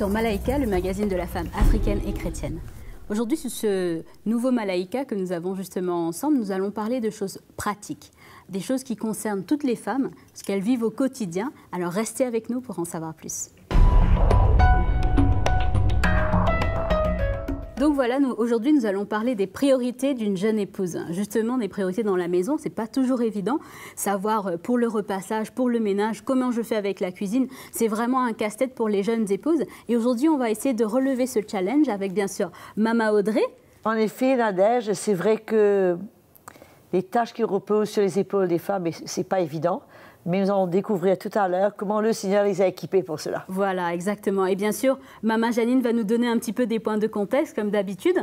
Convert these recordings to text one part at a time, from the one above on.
sur Malaika, le magazine de la femme africaine et chrétienne. Aujourd'hui, sur ce nouveau Malaika que nous avons justement ensemble, nous allons parler de choses pratiques, des choses qui concernent toutes les femmes, ce qu'elles vivent au quotidien. Alors restez avec nous pour en savoir plus. Donc voilà, aujourd'hui nous allons parler des priorités d'une jeune épouse. Justement, des priorités dans la maison, c'est pas toujours évident. Savoir euh, pour le repassage, pour le ménage, comment je fais avec la cuisine, c'est vraiment un casse-tête pour les jeunes épouses. Et aujourd'hui, on va essayer de relever ce challenge avec bien sûr Mama Audrey. En effet, Nadège, c'est vrai que les tâches qui reposent sur les épaules des femmes, c'est pas évident mais nous allons découvrir tout à l'heure comment le Seigneur les a équipés pour cela. Voilà, exactement. Et bien sûr, Maman Janine va nous donner un petit peu des points de contexte, comme d'habitude.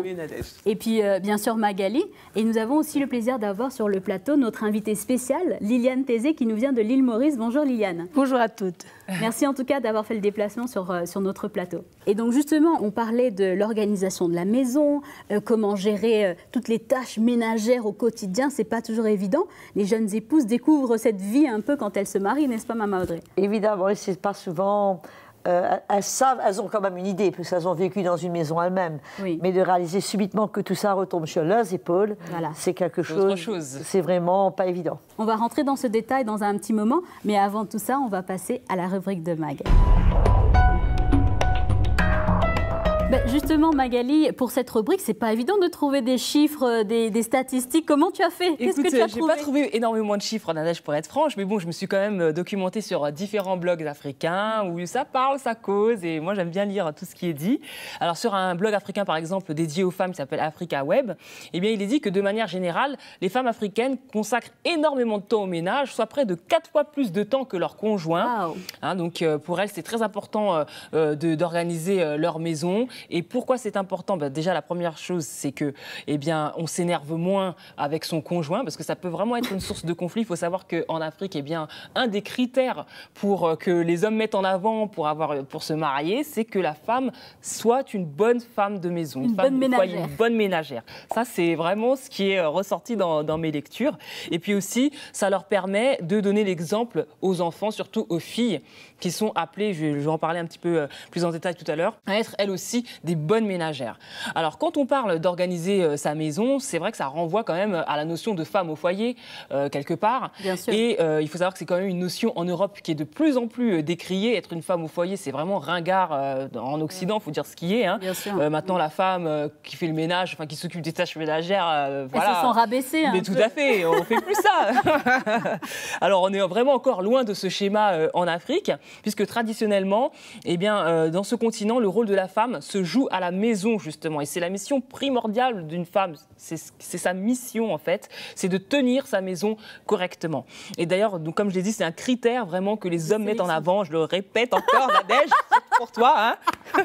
Et puis, euh, bien sûr, Magali. Et nous avons aussi le plaisir d'avoir sur le plateau notre invitée spéciale, Liliane Tézé, qui nous vient de l'île Maurice. Bonjour, Liliane. Bonjour à toutes. Merci en tout cas d'avoir fait le déplacement euh, sur, notre plateau. Et donc justement, on parlait de l'organisation de la maison, euh, comment gérer euh, toutes les tâches ménagères au quotidien, c'est pas toujours évident. Les jeunes épouses découvrent cette vie un peu quand elles se marient, n'est-ce pas, Maman Audrey Évidemment, c'est pas souvent euh, elles savent, elles ont quand même une idée, parce qu'elles ont vécu dans une maison elles-mêmes. Mais de réaliser subitement que tout ça retombe sur leurs épaules, c'est quelque chose. chose. C'est vraiment pas évident. On va rentrer dans ce détail dans un petit moment, mais avant tout ça, on va passer à la rubrique de Mag. Justement, Magali, pour cette rubrique, c'est pas évident de trouver des chiffres, euh, des, statistiques. Comment tu as fait Qu'est-ce que tu as euh, trouvé pas trouvé énormément de chiffres, je pour être franche, mais bon, je me suis quand même euh, documentée sur différents blogs africains où ça parle, ça cause, et moi j'aime bien lire tout ce qui est dit. Alors sur un blog africain, par exemple, dédié aux femmes qui s'appelle Africa Web, eh bien, il est dit que de manière générale, les femmes africaines consacrent énormément de temps au ménage, soit près de 4 fois plus de temps que leurs conjoints. Hein, donc pour elles, c'est très important d'organiser leur maison. Et pourquoi c'est important bah, Déjà, la première chose, c'est que, eh bien, on s'énerve moins avec son conjoint, parce que ça peut vraiment être une source de conflit. Il faut savoir qu'en Afrique, eh bien, un des critères pour euh, que les hommes mettent en avant pour, avoir, euh, pour se marier, c'est que la femme soit une bonne femme de maison, une, bonne ménagère. bonne ménagère. Ça, c'est vraiment ce qui est euh, ressorti dans, dans mes lectures. Et puis aussi, ça leur permet de donner l'exemple aux enfants, surtout aux filles, qui sont appelées, je vais en parler un petit peu plus en détail tout à l'heure, à être elles aussi des bonnes ménagères. Alors quand on parle d'organiser euh, sa maison, c'est vrai que ça renvoie quand même euh, à la notion de femme au foyer, euh, quelque part. Et il faut savoir que c'est quand même une notion en Europe qui est de plus en plus décriée. Être une femme au foyer, c'est vraiment ringard en Occident, il faut dire ce qui est. Hein. maintenant, la femme qui fait le ménage, enfin qui s'occupe des tâches ménagères, voilà. Elle se sent hein, Mais tout à fait, on fait plus ça. Alors on est vraiment encore loin de ce schéma en Afrique, puisque traditionnellement, eh bien, dans ce continent, le rôle de la femme se joue à la maison, justement. Et c'est la mission primordiale d'une femme. C'est sa mission, en fait. C'est de tenir sa maison correctement. Et d'ailleurs, donc comme je l'ai dit, c'est un critère vraiment que les hommes mettent en avant. Je le répète encore, Nadège, pour toi. Hein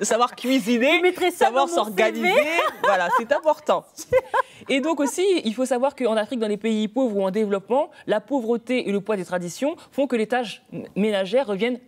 de savoir cuisiner, savoir s'organiser. voilà, c'est important. Et donc aussi, il faut savoir qu'en Afrique, dans les pays pauvres ou en développement, la pauvreté et le poids des traditions font que les tâches ménagères reviennent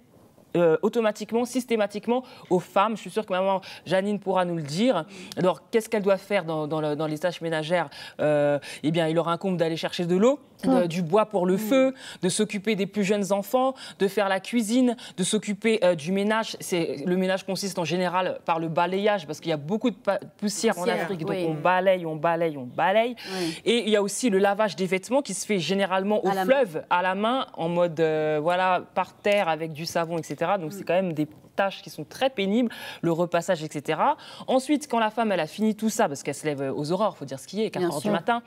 euh, automatiquement, systématiquement aux femmes. Je suis sûre que maman Janine pourra nous le dire. Alors, qu'est-ce qu'elle doit faire dans, les tâches ménagères euh, Eh bien, il leur incombe d'aller chercher de l'eau, ah. du bois pour le feu, de s'occuper des plus jeunes enfants, de faire la cuisine, de s'occuper euh, du ménage. Le ménage consiste en général par le balayage, parce qu'il y a beaucoup de poussière, en Afrique, donc on balaye, on balaye, on balaye. Et il y a aussi le lavage des vêtements qui se fait généralement au fleuve, à la main, en mode, voilà, par terre, avec du savon, etc. Donc c'est mm. quand même des tâches qui sont très pénibles, le repassage, etc. Ensuite, quand la femme, elle a fini tout ça, parce qu'elle se lève euh, aux aurores, faut dire ce y a, 4 heures du matin,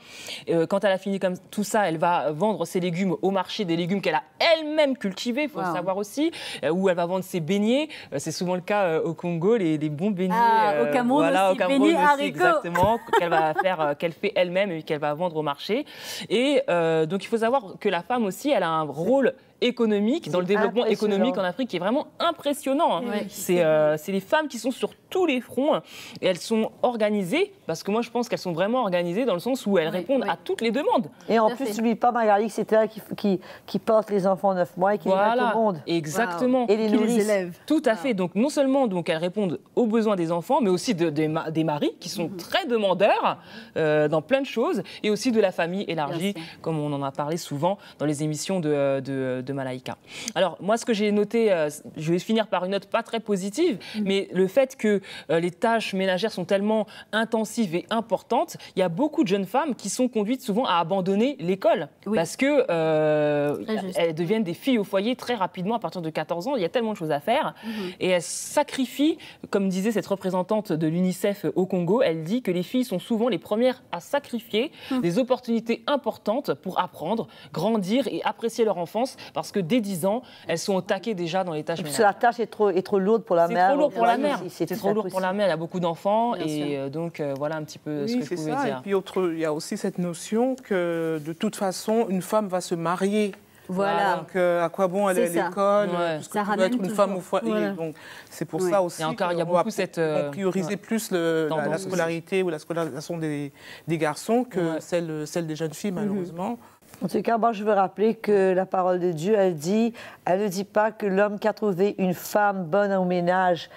euh, quand elle a fini comme tout ça, elle va vendre ses légumes au marché, des légumes qu'elle a elle-même cultivés, il faut le savoir aussi, euh, où elle va vendre ses beignets. c'est souvent le cas au Congo, les, des bons beignets. Ah, au Cameroun voilà, aussi, exactement, qu'elle va faire, qu'elle fait elle-même et qu'elle va vendre au marché. Et donc, il faut savoir que la femme aussi, elle a un rôle économique, dans le développement économique en Afrique, qui est vraiment impressionnant. Hein. Hein. Euh, c'est les femmes qui sont sur tous les fronts et elles sont organisées, parce que moi je pense qu'elles sont vraiment organisées dans le sens où elles répondent à toutes les demandes. Et en plus, n'oublie pas Magali que c'est qui, qui, porte les enfants 9 mois et qui les met au monde. Exactement. Et les, élèves. Tout à fait. Donc non seulement donc, elles répondent aux besoins des enfants, mais aussi de, des, maris qui sont mhm. très demandeurs euh, dans plein de choses, et aussi de la famille élargie, comme on en a parlé souvent dans les émissions de, de, Malaika. Alors moi ce que j'ai noté, euh, je vais finir par une note pas très positive, mhm. mais le fait que euh, les tâches ménagères sont tellement intensives et importantes, il y a beaucoup de jeunes femmes qui sont conduites souvent à abandonner l'école parce que euh, elles deviennent des filles au foyer très rapidement à partir de 14 ans. Il y a tellement de choses à faire mhm. et elles sacrifient, comme disait cette représentante de l'UNICEF au Congo, elle dit que les filles sont souvent les premières à sacrifier mhm. des opportunités importantes pour apprendre, grandir et apprécier leur enfance parce que dès 10 ans, elles sont au déjà dans les tâches ménagères. La tâche est trop, lourde pour la mère. C'est trop lourd pour la mère. C'est trop pour la mère, elle a beaucoup d'enfants. Et euh, donc, euh, voilà un petit peu ce que je pouvais ça. dire. Et puis, autre, il y a aussi cette notion que, de toute façon, une femme va se marier voilà. Ah, donc, euh, à quoi bon aller à l'école ça être une femme au foyer. Donc, c'est pour ça aussi. qu'on encore, il y a beaucoup cette. prioriser plus la, scolarité ou la scolarisation des, garçons que celle, celle des jeunes filles, mhm. malheureusement. En tout cas, je veux rappeler que la parole de Dieu, elle dit, elle ne dit pas que l'homme qui a trouvé une femme bonne au ménage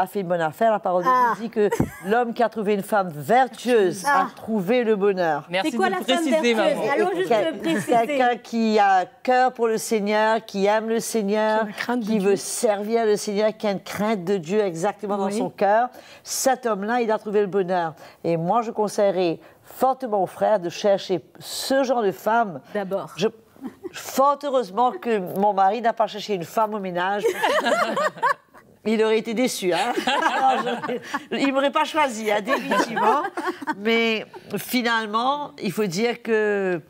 a fait une bonne affaire. La parole de Dieu ah. dit que l'homme qui a trouvé une femme vertueuse ah. a trouvé le bonheur. Merci quoi, la femme vertueuse Allons juste le préciser. Quelqu'un qui a cœur pour le Seigneur, qui aime le Seigneur, qui, veut servir le Seigneur, qui a une crainte de Dieu exactement dans son cœur. Cet homme-là, il a trouvé le bonheur. Et moi, je conseillerais fortement aux frères de chercher ce genre de femme. D'abord. Je... Fort heureusement que mon mari n'a pas cherché une femme au ménage. Il aurait été déçu, hein Il ne m'aurait pas choisi, hein, définitivement. Mais finalement, il faut dire que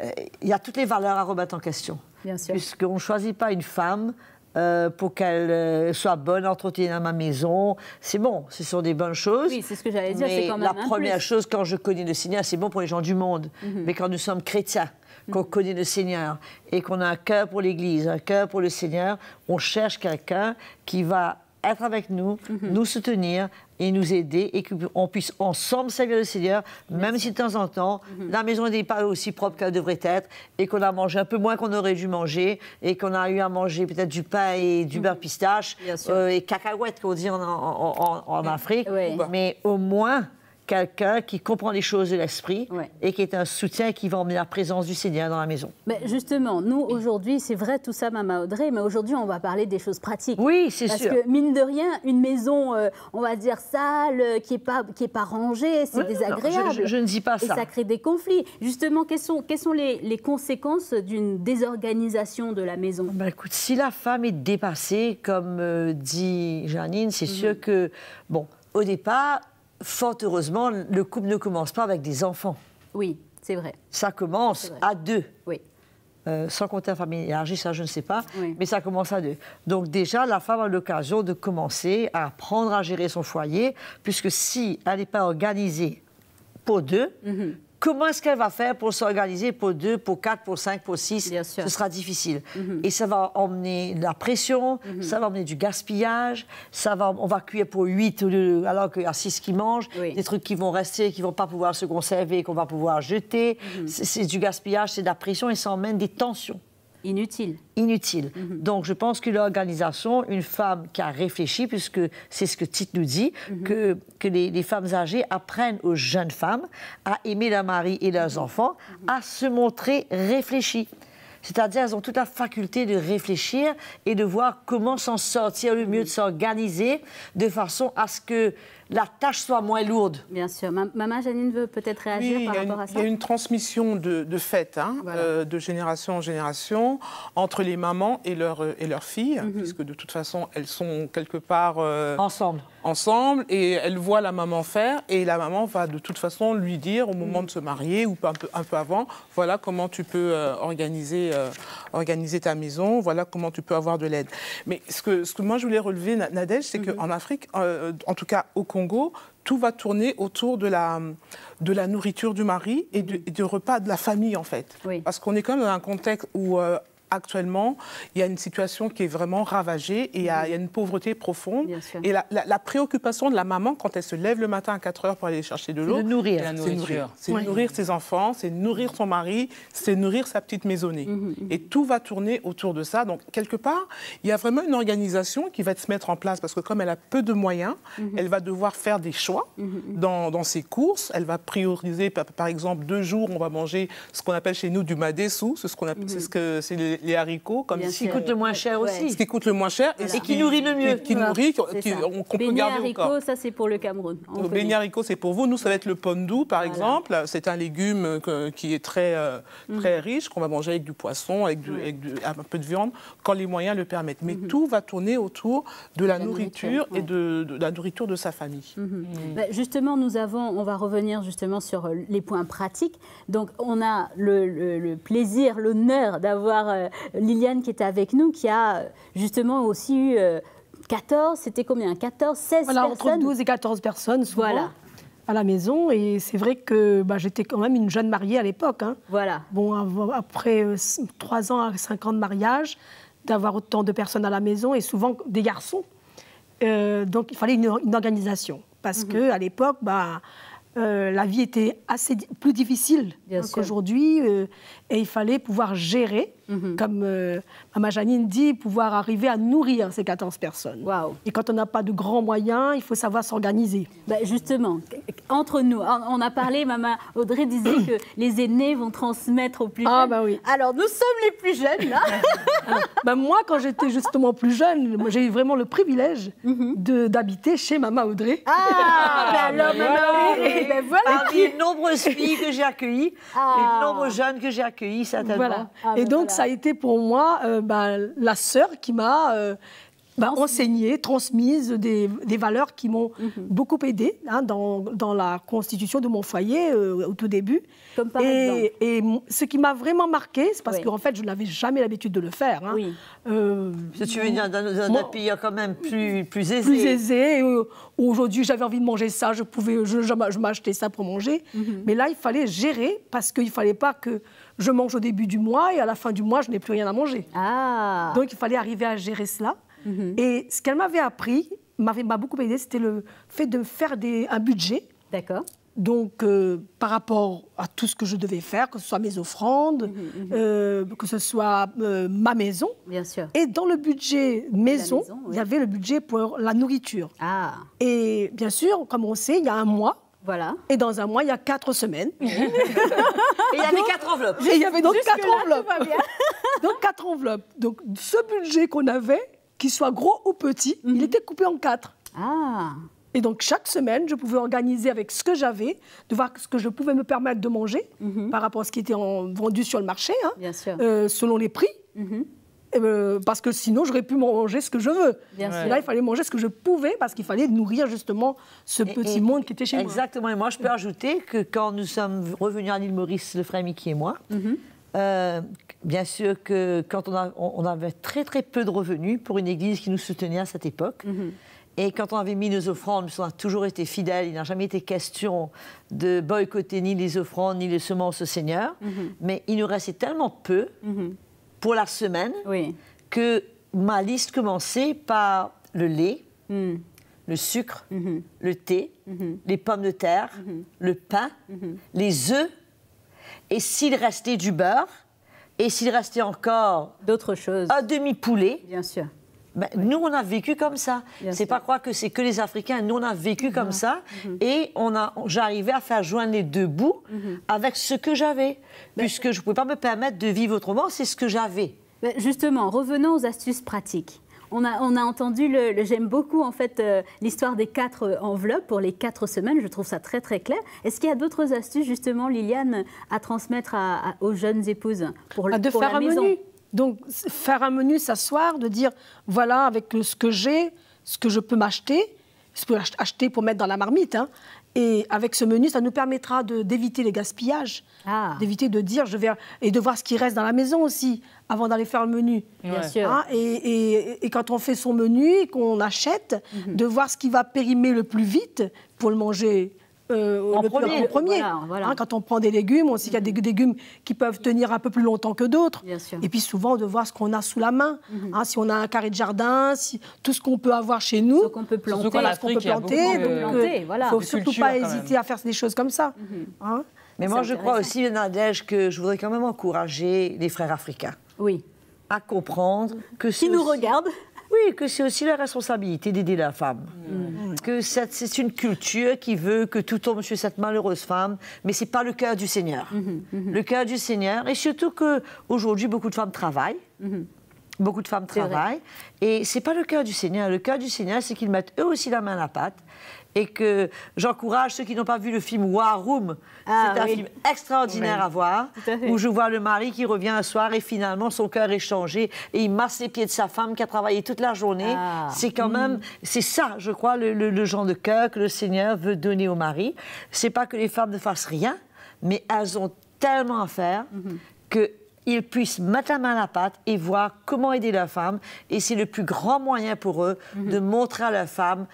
euh, il y a toutes les valeurs à remettre en question. Bien sûr. Puisqu'on ne choisit pas une femme euh, pour qu'elle euh, soit bonne, entretenue dans ma maison. C'est bon, ce sont des bonnes choses. Oui, c'est ce que j'allais dire. Mais quand la première chose, quand je connais le Seigneur, c'est bon pour les gens du monde. Mhm. Mais quand nous sommes chrétiens, mhm. qu'on connaît le Seigneur et qu'on a un cœur pour l'Église, un cœur pour le Seigneur, on cherche quelqu'un qui va être avec nous, mhm. nous soutenir et nous aider et qu'on puisse ensemble servir le Seigneur, même si de temps en temps, mhm. la maison n'est pas aussi propre qu'elle devrait être et qu'on a mangé un peu moins qu'on aurait dû manger et qu'on a eu à manger peut-être du pain et du mhm. beurre pistache euh, et cacahuètes qu'on dit en, Afrique. Mais au moins, quelqu'un qui comprend les choses de l'esprit et qui est un soutien qui va emmener la présence du Seigneur dans la maison. Mais justement, nous aujourd'hui, c'est vrai tout ça, mama Audrey, mais aujourd'hui on va parler des choses pratiques. Oui, c'est sûr. Parce que mine de rien, une maison, euh, on va dire sale, euh, qui est pas qui est pas rangée, c'est désagréable. je, ne dis pas ça. Et ça crée des conflits. Justement, quelles sont quelles sont les, les conséquences d'une désorganisation de la maison bah, écoute, si la femme est dépassée, comme euh, dit Janine, c'est mhm. sûr que bon. Au départ, fort heureusement, le couple ne commence pas avec des enfants. Oui, c'est vrai. Ça commence à deux. Oui. Euh, sans compter la famille élargie, ça je ne sais pas, mais ça commence à deux. Donc déjà, la femme a l'occasion de commencer à apprendre à gérer son foyer, puisque si elle n'est pas organisée pour deux, mhm. Comment est-ce qu'elle va faire pour s'organiser pour deux, pour quatre, pour 5, pour 6 Ce sera difficile. Mhm. Et ça va emmener de la pression, mhm. ça va emmener du gaspillage, ça va, on va cuire pour 8 euh, alors qu'il y a 6 qui mangent, des trucs qui vont rester, qui ne vont pas pouvoir se conserver, qu'on va pouvoir jeter. Mhm. C'est du gaspillage, c'est de la pression et ça emmène des tensions. Inutile. Inutile. Mhm. Donc, je pense que l'organisation, une femme qui a réfléchi, puisque c'est ce que Tite nous dit, mhm. que, que les, femmes âgées apprennent aux jeunes femmes à aimer leur mari et leurs mhm. enfants, à se montrer réfléchies. C'est-à-dire, elles ont toute la faculté de réfléchir et de voir comment s'en sortir le mieux, de s'organiser de façon à ce que la tâche soit moins lourde. Bien sûr. Maman Janine veut peut-être réagir par rapport à ça. Il y a une transmission de, de fait, hein, euh, de génération en génération, entre les mamans et leurs filles, mhm. puisque de toute façon, elles sont quelque part... Euh, ensemble. Ensemble, et elles voient la maman faire, et la maman va de toute façon lui dire au moment mhm. de se marier ou un peu, avant, voilà comment tu peux euh, organiser, ta maison, voilà comment tu peux avoir de l'aide. Mais ce que, moi je voulais relever, Nadège, c'est mhm. qu'en Afrique, en tout cas au Congo, tout va tourner autour de la, de la nourriture du mari et, du repas de la famille, en fait. Parce qu'on est quand même dans un contexte où, euh, actuellement, il y a une situation qui est vraiment ravagée et il y a, une pauvreté profonde. Et la, préoccupation de la maman quand elle se lève le matin à 4 heures pour aller chercher de l'eau, c'est nourrir. C'est nourrir. ses enfants, c'est nourrir son mari, c'est nourrir sa petite maisonnée. Mhm, mhm. Et tout va tourner autour de ça. Donc, quelque part, il y a vraiment une organisation qui va se mettre en place parce que comme elle a peu de moyens, mhm. elle va devoir faire des choix dans, ses courses. Elle va prioriser, par, exemple, deux jours, on va manger ce qu'on appelle chez nous du madessou, c'est ce qu'on c'est ce que c'est les haricots comme Bien si coûte le moins cher aussi. Ce qui coûte le moins cher et qui nourrit le mieux. Qui, nourrit, peut garder haricots, ça c'est pour le Cameroun. Les haricots, c'est pour vous. Nous, ça va être le pondou, par exemple. C'est un légume euh, qui est très, euh, mm. très riche, qu'on va manger avec du poisson, avec, un peu de viande, quand les moyens le permettent. Mais mm-hmm. tout va tourner autour de la, nourriture, et de, la nourriture de sa famille. Mm-hmm. Mm. Bah, justement, nous avons, on va revenir justement sur euh, les points pratiques. Donc, on a le, plaisir, l'honneur d'avoir euh, Liliane qui était avec nous, qui a euh, justement aussi eu 14, euh, c'était combien 14, 16 voilà, personnes Entre 12 et 14 personnes, souvent. à la maison. Et c'est vrai que bah, j'étais quand même une jeune mariée à l'époque. Hein. Voilà. Bon, après 3 ans à 5 ans de mariage, d'avoir autant de personnes à la maison et souvent des garçons. donc il fallait une, organisation. Parce qu'à mhm. que à l'époque, bah, la vie était assez plus difficile hein, qu'aujourd'hui. et il fallait pouvoir gérer Mhm. Comme Maman euh, Mama Janine dit, pouvoir arriver à nourrir ces 14 personnes. Et quand on n'a pas de grands moyens, il faut savoir s'organiser. Bah, justement, entre nous, on a parlé, Mama Audrey disait que les aînés vont transmettre aux plus ah, jeunes. Bah oui. Alors, nous sommes les plus jeunes, là bah, Moi, quand j'étais justement plus jeune, j'ai eu vraiment le privilège mhm. de d'habiter chez Mama Audrey. Ah, bah ah eh ben alors, Audrey, voilà. Parmi les nombreuses filles que j'ai accueillies, ah. les nombreux jeunes que j'ai accueillis, certainement. Voilà. Ah, et donc, ça a été pour moi euh, bah, la sœur qui m'a euh, enseigné, bah, transmise des, valeurs qui m'ont mhm. beaucoup aidée hein, dans, la constitution de mon foyer euh, au tout début. Comme par et, et, ce qui m'a vraiment marqué, c'est parce qu'en fait, je n'avais jamais l'habitude de le faire. Hein. Euh, si tu dans, un pays quand même plus, plus aisé. Plus aisé. Aujourd'hui, j'avais envie de manger ça, je pouvais, je, m'achetais ça pour manger. Mhm. Mais là, il fallait gérer parce qu'il ne fallait pas que je mange au début du mois et à la fin du mois, je n'ai plus rien à manger. Ah. Donc il fallait arriver à gérer cela. Mhm. Et ce qu'elle m'avait appris, m'a beaucoup aidé, c'était le fait de faire des, un budget. D'accord. Donc, euh, par rapport à tout ce que je devais faire, que ce soit mes offrandes, mhm, mhm. Euh, que ce soit euh, ma maison. Bien sûr. Et dans le budget maison, il y avait le budget pour la nourriture. Ah. Et bien sûr, comme on sait, il y a un mois voilà. Et dans un mois, il y a quatre semaines. et il y avait quatre enveloppes. il y avait donc quatre enveloppes. donc quatre enveloppes. Donc ce budget qu'on avait, qu'il soit gros ou petit, il mhm. était coupé en quatre. Ah. Et donc chaque semaine, je pouvais organiser avec ce que j'avais, de voir ce que je pouvais me permettre de manger mhm. par rapport à ce qui était vendu sur le marché, hein. euh, selon les prix. Mhm. Ben, parce que sinon j'aurais pu manger ce que je veux. Bien sûr. Là, il fallait manger ce que je pouvais parce qu'il fallait nourrir justement ce petit monde qui était chez moi. Exactement. Et moi, je peux ajouter que quand nous sommes revenus à l'île Maurice, le frère Mickey et moi, mhm. euh, bien sûr que quand on, avait très très peu de revenus pour une église qui nous soutenait à cette époque. Mhm. Et quand on avait mis nos offrandes, on a toujours été fidèles. Il n'a jamais été question de boycotter ni les offrandes ni les semences au Seigneur. Mhm. Mais il nous restait tellement peu pour la semaine que ma liste commençait par le lait, hmm. le sucre, mhm. le thé, mhm. les pommes de terre, mhm. le pain, les œufs, et s'il restait du beurre, et s'il restait encore... D'autres choses. Un demi-poulet. Bien sûr ben, nous, on a vécu comme ça. C'est pas croire que c'est que les Africains. Nous, on a vécu mm-hmm. comme ça. Mm-hmm. Et on a, j'arrivais à faire joindre les deux bouts mm-hmm. avec ce que j'avais. Ben, Puisque je ne pouvais pas me permettre de vivre autrement, c'est ce que j'avais. Ben, justement, revenons aux astuces pratiques. On a, on a, entendu, le, j'aime beaucoup en fait euh, l'histoire des quatre enveloppes pour les quatre semaines, je trouve ça très très clair. Est-ce qu'il y a d'autres astuces justement, Liliane, à transmettre aux jeunes épouses pour, le, ah, faire la maison donc faire un menu, s'asseoir, de dire voilà avec ce que j'ai, ce que je peux m'acheter, ce que je peux acheter pour mettre dans la marmite. Hein. Et avec ce menu, ça nous permettra d'éviter les gaspillages, ah. d'éviter de dire je vais et de voir ce qui reste dans la maison aussi avant d'aller faire le menu. Bien sûr. Hein, et, quand on fait son menu et qu'on achète, mm-hmm. de voir ce qui va périmer le plus vite pour le manger euh, en, le premier, premier, hein, quand on prend des légumes, on sait qu'il y a des légumes qui peuvent tenir un peu plus longtemps que d'autres. Et puis souvent, de voir ce qu'on a sous la main. Mhm. Hein, si on a un carré de jardin, si, tout ce qu'on peut avoir chez nous. Ce qu'on peut planter. Ce qu'on peut planter. Euh, il ne faut surtout pas hésiter à faire des choses comme ça. Mhm. Hein. Mais moi, je crois aussi, Nadège, que je voudrais quand même encourager les frères africains. Oui. À comprendre que... Qui nous regardent oui, que c'est aussi la responsabilité d'aider la femme. Mm. Que c'est une culture qui veut que tout tombe sur cette malheureuse femme, mais c'est pas le cœur du Seigneur. Mm-hmm. Mm-hmm. Le cœur du Seigneur, et surtout que aujourd'hui beaucoup de femmes travaillent. Mm-hmm. Beaucoup de femmes travaillent. Et ce n'est pas le cœur du Seigneur. Le cœur du Seigneur, c'est qu'ils mettent eux aussi la main à la pâte et que j'encourage ceux qui n'ont pas vu le film War Room. Ah c'est un film extraordinaire à voir, où je vois le mari qui revient un soir et finalement son cœur est changé et il masse les pieds de sa femme qui a travaillé toute la journée. Ah. C'est quand mm. même, c'est ça, je crois, le, genre de cœur que le Seigneur veut donner au mari. C'est pas que les femmes ne fassent rien, mais elles ont tellement à faire mm-hmm. que ils puissent mettre la main à la pâte et voir comment aider la femme. Et c'est le plus grand moyen pour eux mhm. de montrer à la femme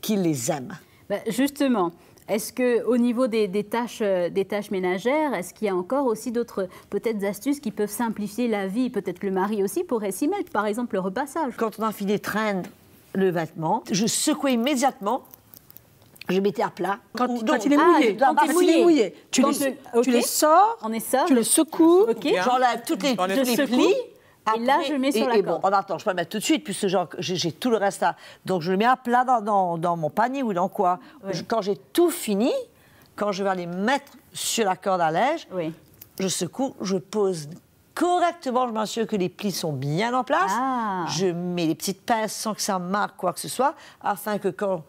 qu'ils les aiment. Bah, justement, est-ce que au niveau euh, des, tâches, ménagères, est-ce qu'il y a encore aussi d'autres peut-être astuces qui peuvent simplifier la vie Peut-être que le mari aussi pourrait s'y mettre, par exemple le repassage. Quand on a fini de traîner le vêtement, je secoue immédiatement je mettais à plat. Quand, il est mouillé. Tu, le, sors, on tu le secoues. J'enlève toutes les, plis. et là, je le mets sur la et corde. Bon, attend. je peux le mettre tout de suite, puisque j'ai tout le reste là. Donc, je le mets à plat dans, mon panier ou dans quoi. quand j'ai tout fini, quand je vais aller mettre sur la corde à linge, oui. je secoue, je pose correctement, je m'assure que les plis sont bien en place. Ah. Je mets les petites pinces sans que ça marque quoi que ce soit, afin que quand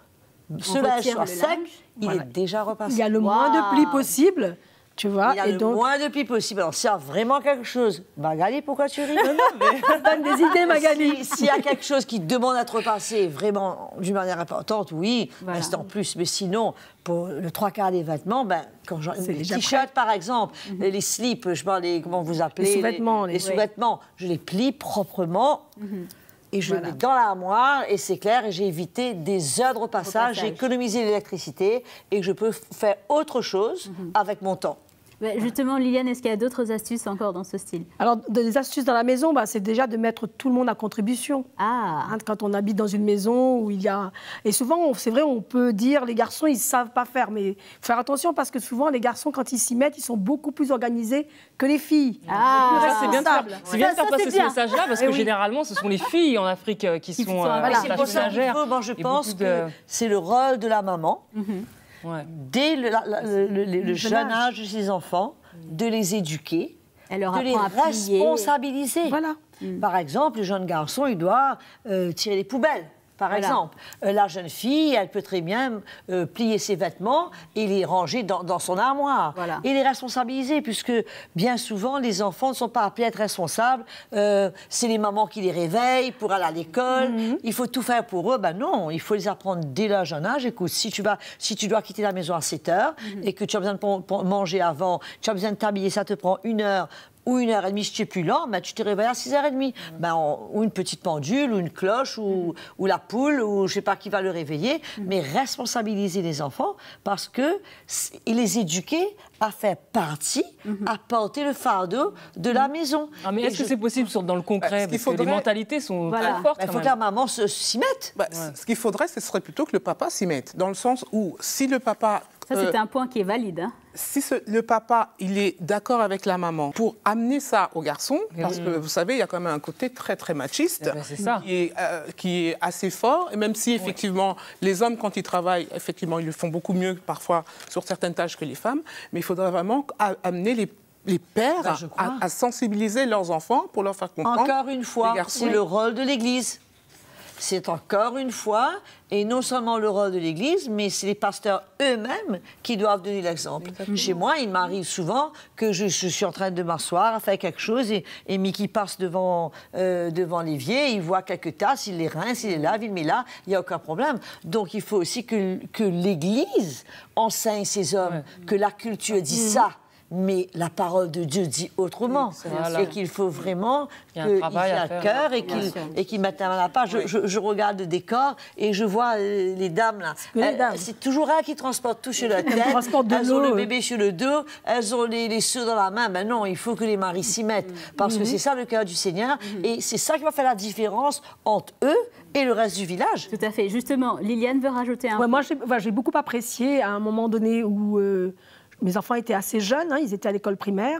ce soit sec, il est déjà repassé. Il y a le moins de plis possible. Tu vois, il y a le moins de plis possible. Alors, s'il y a vraiment quelque chose, Magali, pourquoi tu ris non, non, mais... Donne des idées, Magali. S'il y a quelque chose qui demande à être repasser vraiment d'une manière importante, oui, voilà. en plus. Mais sinon, pour le trois quarts des vêtements, ben, quand les t-shirts par exemple, mhm. les slips, je parle, les, comment vous appelez Les sous-vêtements. Les, sous-vêtements, je les plie proprement. Mhm et je le mets dans l'armoire et c'est clair et j'ai évité des heures de passage, j'ai économisé l'électricité et je peux faire autre chose mhm. avec mon temps justement, Liliane, est-ce qu'il y a d'autres astuces encore dans ce style Alors, des astuces dans la maison, bah, c'est déjà de mettre tout le monde à contribution. Ah. Hein, quand on habite dans une maison où il y a... Et souvent, c'est vrai, on peut dire, les garçons, ils ne savent pas faire, mais faire attention parce que souvent, les garçons, quand ils s'y mettent, ils sont beaucoup plus organisés que les filles. Ah. c'est bien de C'est bien de faire passer ce message-là, parce eh que généralement, ce sont les filles en Afrique euh, qui, sont... C'est euh, je pense que c'est le rôle de la maman. Mhm dès le, jeune, âge de ses enfants, mm. de les éduquer, de les responsabiliser. Voilà. Par exemple, le jeune garçon, il doit euh, tirer les poubelles par exemple. Euh, la jeune fille, elle peut très bien euh, plier ses vêtements et les ranger dans, son armoire. Et les responsabiliser, puisque bien souvent, les enfants ne sont pas appelés à être responsables. Euh, c'est les mamans qui les réveillent pour aller à l'école. Mhm. Il faut tout faire pour eux. Ben non, il faut les apprendre dès leur jeune âge. Écoute, si tu, vas, si tu dois quitter la maison à 7 heures mhm. et que tu as besoin de manger avant, tu as besoin de t'habiller, ça te prend une heure ou une heure et demie, si tu es plus lent, bah, tu te réveilles à 6h30. Mm. Bah, ou une petite pendule, ou une cloche, ou, mm. la poule, ou je ne sais pas qui va le réveiller. Mm. Mais responsabiliser les enfants parce que les éduquer à faire partie, mm-hmm. à porter le fardeau de la maison. Ah, mais est-ce que c'est possible dans le concret bah, Parce que les mentalités sont très fortes. Il faut que la maman s'y mette. Ce qu'il faudrait, ce serait plutôt que le papa s'y mette. Dans le sens où, si le papa... Ça, c'est euh, un point qui est valide. Hein si le papa, il est d'accord avec la maman pour amener ça au garçon, parce que vous savez, il y a quand même un côté très, très machiste eh ben, euh, Qui, est, assez fort. Et même si, effectivement, les hommes, quand ils travaillent, effectivement, ils le font beaucoup mieux parfois sur certaines tâches que les femmes, mais il faudrait vraiment amener les pères bah, à, à, sensibiliser leurs enfants pour leur faire comprendre. Encore une fois, c'est le rôle de l'Église c'est encore une fois, et non seulement le rôle de l'Église, mais c'est les pasteurs eux-mêmes qui doivent donner l'exemple. Chez moi, il m'arrive souvent que je, suis en train de m'asseoir à faire quelque chose et, et Mickey passe devant, euh, devant l'évier, il voit quelques tasses, il les rince, il les lave, il met là, il n'y a aucun problème. Donc il faut aussi que, l'Église enseigne ces hommes que la culture dit mm-hmm. ça mais la parole de Dieu dit autrement. et qu'il faut vraiment qu'il y ait un cœur hein. et qu'il et qu mette la à la Je, regarde des corps et je vois euh, les dames là. C'est toujours un qui transporte tout sur la tête. elles ont le bébé sur le dos, elles ont les, seaux dans la main. Mais ben non, il faut que les maris s'y mettent mm-hmm. parce que mm-hmm. c'est ça le cœur du Seigneur mm-hmm. et c'est ça qui va faire la différence entre eux et le reste du village. Tout à fait. Justement, Liliane veut rajouter un. Ouais, moi, j'ai beaucoup apprécié à un moment donné où. Euh, mes enfants étaient assez jeunes, hein, ils étaient à l'école primaire,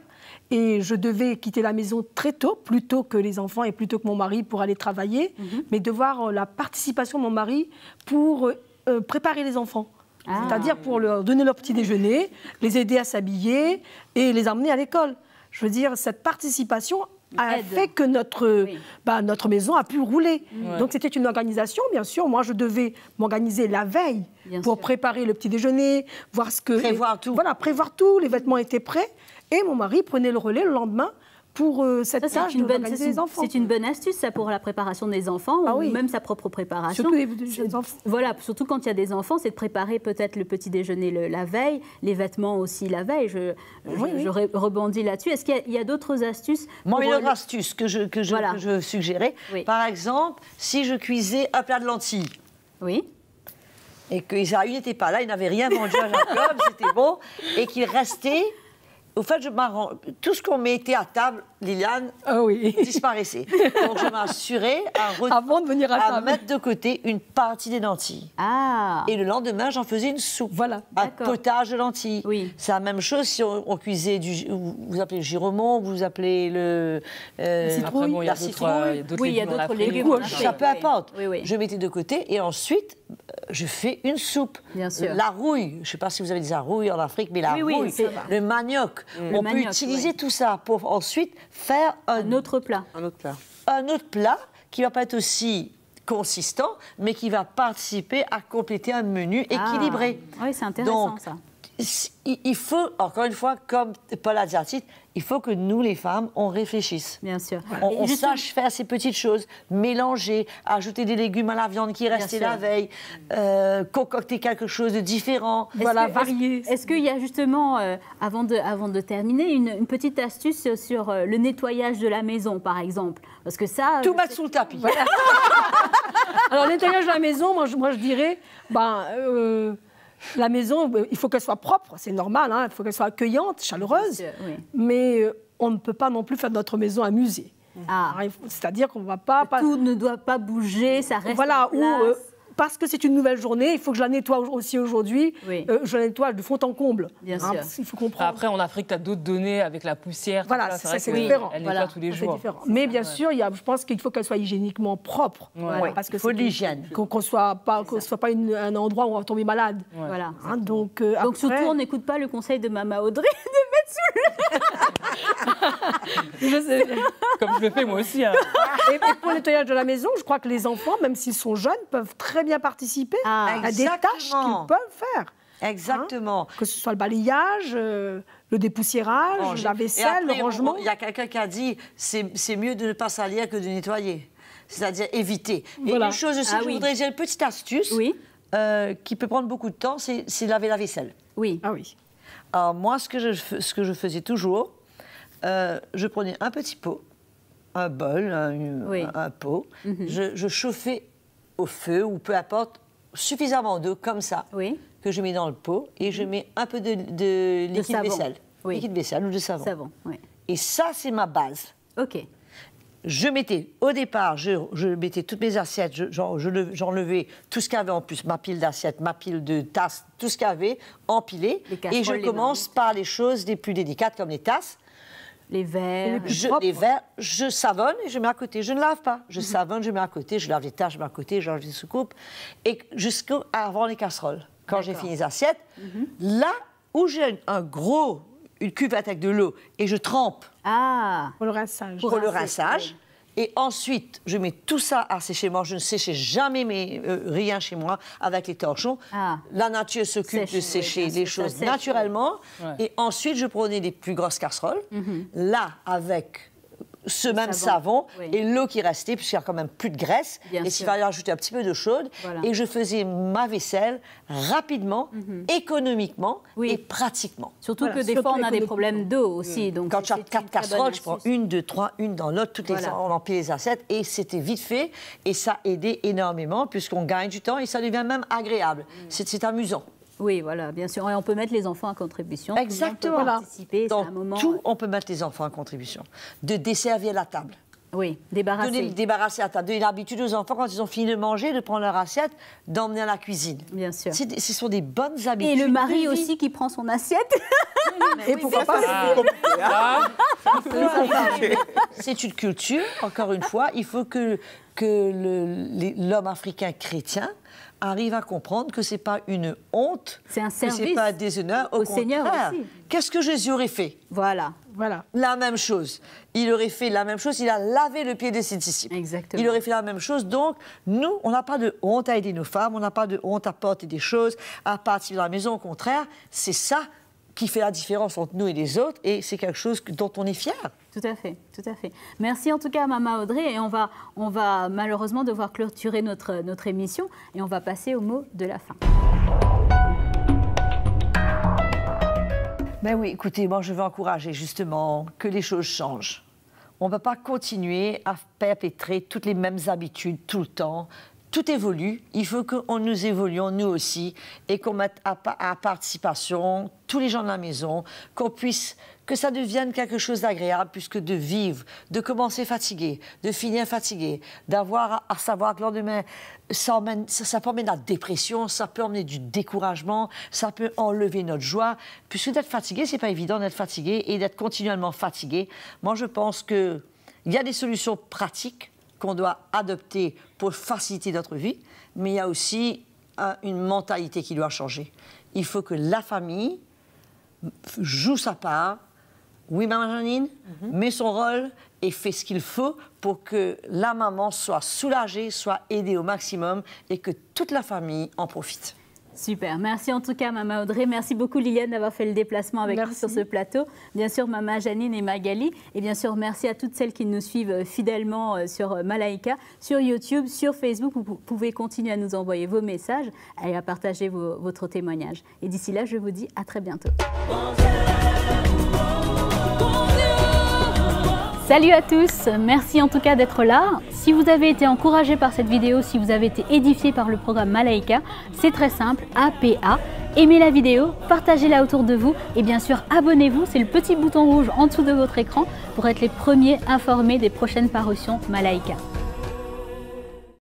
et je devais quitter la maison très tôt, plus tôt que les enfants et plus tôt que mon mari pour aller travailler, mhm. mais devoir euh, la participation de mon mari pour euh, euh, préparer les enfants. Ah. C'est-à-dire pour leur donner leur petit déjeuner, les aider à s'habiller et les emmener à l'école. Je veux dire, cette participation a fait que bah, notre, maison a pu rouler. Donc c'était une organisation, bien sûr. Moi, je devais m'organiser la veille pour préparer le petit déjeuner, voir ce que... Prévoir tout. Voilà, prévoir tout. Les vêtements étaient prêts. Et mon mari prenait le relais le lendemain pour cette C'est une bonne astuce, ça, pour la préparation des enfants, ah ou même sa propre préparation. Voilà, surtout quand il y a des enfants, c'est de préparer peut-être le petit déjeuner la veille, les vêtements aussi la veille. Je, rebondis là-dessus. Est-ce qu'il y a, d'autres astuces Moi, une autre astuce que je, suggérais, par exemple, si je cuisais un plat de lentilles. Oui et qu'ils n'était pas là, il n'avait rien mangé à Jacob, c'était bon, et qu'il restait au fait, je tout ce qu'on mettait à table, Liliane, ah oui. disparaissait. Donc je m'assurais à, Avant de venir à, à mettre de côté une partie des lentilles. Ah. Et le lendemain, j'en faisais une soupe. Voilà. Un potage de lentilles. Oui. C'est la même chose si on, cuisait du. Vous appelez giromont vous appelez le. Euh, citrouille. Oui, il y a d'autres légumes. Ça peu importe. Je mettais de côté et ensuite, je fais une soupe. Bien sûr. La rouille, je ne sais pas si vous avez des rouille en Afrique, mais la rouille, le manioc. On peut utiliser tout ça pour ensuite faire un, autre plat. Un autre plat. Un autre plat qui va pas être aussi consistant, mais qui va participer à compléter un menu ah. équilibré. Oui, c'est intéressant Donc, ça il faut, encore une fois, comme Paul dit, il faut que nous, les femmes, on réfléchisse. Bien sûr. On, sache faire ces petites choses, mélanger, ajouter des légumes à la viande qui restée la veille, euh, concocter quelque chose de différent, voilà, que, varier. Est-ce qu'il y a justement, euh, avant, de, avant de terminer, une, petite astuce sur euh, le nettoyage de la maison, par exemple Parce que ça... Tout mettre sous le tapis. Alors Alors, nettoyage de la maison, moi, je, moi, je dirais, ben la maison, euh, il faut qu'elle soit propre, c'est normal, hein, il faut qu'elle soit accueillante, chaleureuse, mais euh, on ne peut pas non plus faire de notre maison un musée. Ah. C'est-à-dire qu'on ne va pas, Tout ne doit pas bouger, ça reste Voilà, euh, parce que c'est une nouvelle journée, il faut que je la nettoie aussi aujourd'hui. Euh, je la nettoie de fond en comble. Hein, il faut comprendre. Bah, après, en Afrique, tu as d'autres données avec la poussière. Voilà, c'est différent. Elle voilà. tous les jours. Mais bien sûr, il y a, je pense qu'il faut qu'elle soit hygiéniquement propre. parce que il faut l'hygiène. Qu'on ne soit pas, qu soit pas un endroit où on va tomber malade. Voilà. Hein, donc, euh, donc surtout, on n'écoute pas le conseil de Mama Audrey Comme je le fais moi aussi. Hein. Et, pour le nettoyage de la maison, je crois que les enfants, même s'ils sont jeunes, peuvent très bien participer à des tâches qu'ils peuvent faire. Hein. Exactement. que ce soit le balayage, euh, le dépoussiérage, la vaisselle, le rangement. Il y a quelqu'un qui a dit c'est mieux de ne pas salir que de nettoyer. C'est-à-dire éviter. Et une chose aussi ah je voudrais, dire une petite astuce oui. Euh, qui peut prendre beaucoup de temps, c'est laver la vaisselle. Oui. Ah oui. Alors moi, ce que je, ce que je faisais toujours, euh, je prenais un petit pot, un bol, un, pot, mhm. je, chauffais au feu ou peu importe suffisamment d'eau comme ça que je mets dans le pot et je mhm. mets un peu de, de liquide vaisselle, liquide vaisselle ou de savon. savon et ça, c'est ma base. Ok je mettais, au départ, je, mettais toutes mes assiettes, j'enlevais tout ce qu'il y avait en plus, ma pile d'assiettes, ma pile de tasses, tout ce qu'il y avait, empilé. Et je commence par les choses les plus délicates, comme les tasses. Les verres. Les je, verres, je savonne et je mets à côté. Je ne lave pas. Je mhm. savonne, je mets à côté. Je lave les tasses, je mets à côté, j'enlève les soucoupes. Et avant les casseroles. Quand j'ai fini les assiettes, mhm. là où j'ai un gros une cuve avec de l'eau et je trempe. Ah Pour le rinçage. Pour le ah, rinçage. Et ensuite, je mets tout ça à sécher. Moi, je ne séchais jamais mes, euh, rien chez moi avec les torchons. Ah. La nature s'occupe de sécher les choses naturellement. Et ensuite, je prenais des plus grosses casseroles. Mhm. Là, avec ce même savon, et l'eau qui restait, puisqu'il n'y a quand même plus de graisse. et s'il fallait rajouter un petit peu de chaude. Et je faisais ma vaisselle rapidement, mhm. économiquement et pratiquement. Surtout que des fois, on a des problèmes d'eau aussi. Mm. Donc Quand tu as quatre casseroles, je prends une, deux, trois, une dans l'autre, toutes on empile les assiettes, et c'était vite fait. Et ça aidait énormément, puisqu'on gagne du temps, et ça devient même agréable. Mm. C'est amusant. Oui, voilà, bien sûr. Et on peut mettre les enfants à contribution. Exactement. participer, Dans un moment... tout, euh, on peut mettre les enfants à contribution. De desservir la table. Oui, débarrasser. Donner, débarrasser la table. Donner l'habitude aux enfants, quand ils ont fini de manger, de prendre leur assiette, d'emmener à la cuisine. Bien sûr. ce sont des bonnes habitudes. Et le mari aussi qui prend son assiette. Et pourquoi pas ah. C'est une culture, encore une fois. Il faut que, que l'homme africain chrétien arrive à comprendre que ce n'est pas une honte, c'est un pas un déshonneur, au, seigneur contraire. Qu'est-ce que Jésus aurait fait Voilà. Voilà. La même chose. Il aurait fait la même chose, il a lavé le pied de ses disciples. Il aurait fait la même chose. Donc, nous, on n'a pas de honte à aider nos femmes, on n'a pas de honte à porter des choses, à partir de la maison. Au contraire, c'est ça qui fait la différence entre nous et les autres, et c'est quelque chose dont on est fier. Tout à fait, tout à fait. Merci en tout cas, Mama Audrey, et on va, on va malheureusement devoir clôturer notre, notre émission, et on va passer au mot de la fin. Ben oui, écoutez, moi je veux encourager justement que les choses changent. On ne va pas continuer à perpétrer toutes les mêmes habitudes tout le temps, tout évolue. Il faut qu'on nous évoluions, nous aussi, et qu'on mette à, participation tous les gens de la maison, qu'on puisse, que ça devienne quelque chose d'agréable, puisque de vivre, de commencer fatigué, de finir fatigué, d'avoir à, savoir que le lendemain, ça, emmène, ça, peut emmener la dépression, ça peut emmener du découragement, ça peut enlever notre joie, puisque d'être fatigué, c'est pas évident d'être fatigué et d'être continuellement fatigué. Moi, je pense que il y a des solutions pratiques qu'on doit adopter pour faciliter notre vie, mais il y a aussi une mentalité qui doit changer. Il faut que la famille joue sa part, oui, maman Janine, met mhm. son rôle et fait ce qu'il faut pour que la maman soit soulagée, soit aidée au maximum et que toute la famille en profite. Super. Merci en tout cas, Maman Audrey. Merci beaucoup, Liliane, d'avoir fait le déplacement avec nous sur ce plateau. Bien sûr, Maman Janine et Magali. Et bien sûr, merci à toutes celles qui nous suivent euh, fidèlement euh, sur euh, Malaika, sur YouTube, sur Facebook. Vous pouvez continuer à nous envoyer vos messages et à partager votre témoignage. Et d'ici là, je vous dis à très bientôt. Salut à tous, merci en tout cas d'être là. Si vous avez été encouragé par cette vidéo, si vous avez été édifié par le programme Malaika, c'est très simple, APA. Aimez la vidéo, partagez-la autour de vous et bien sûr abonnez-vous, c'est le petit bouton rouge en dessous de votre écran pour être les premiers informés des prochaines parutions Malaika.